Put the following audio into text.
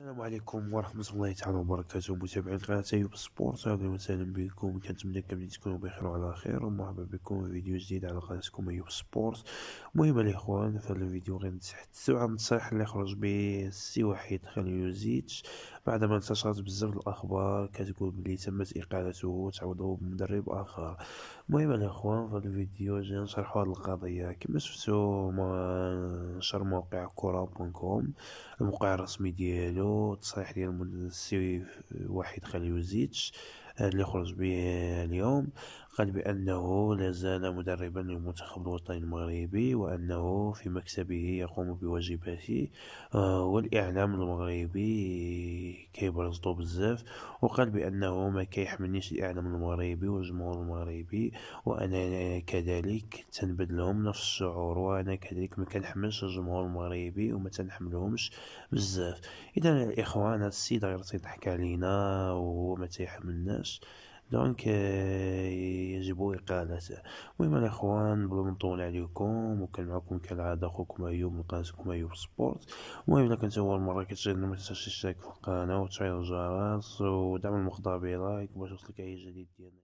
السلام عليكم ورحمة الله تعالى وبركاته متابعين قناة أيوب سبورت أهلا وسهلا بكم كنتمنى كاملين تكونوا بخير وعلى خير ومرحبا بكم في فيديو جديد على قناتكم أيوب سبورت المهم الإخوان في هذا الفيديو غنتحدثوا عن التصريح اللي خرج به السي وحيد خليوزيتش بعدما انتشرت بزاف الأخبار كتقول بلي تمت إقالته وتعوضه بمدرب آخر المهم الإخوان في هذا الفيديو جاي نشرحوا هذه القضية كما شفتوا نشر موقع كورة بونكوم الموقع الرسمي ديالو ديالو التصريح ديال السي وحيد خليوزيتش آه، اللي خرج به اليوم قال بأنه لازال مدربا للمنتخب الوطني المغربي وأنه في مكسبه يقوم بواجباته آه، والإعلام المغربي كيبرزطو بزاف وقال بانه ما كيحملنيش الاعلام المغربي والجمهور المغربي وانا كذلك تنبدلهم نفس الشعور وانا كذلك ما كنحملش الجمهور المغربي وما تنحملهمش بزاف اذا الاخوان هذا السيد غير تيضحك علينا وهو ما تيحملناش دونك آه، يجب إقالته المهم الأخوان بلا ما نطول عليكم وكان معكم كالعادة أخوكم أيوب من قناتكم أيوب سبورت المهم إلا كنت أول مرة كتشاهدنا متنساش تشترك في القناة وتفعيل الجرس ودعم المقطع بلايك باش يوصلك أي جديد ديالنا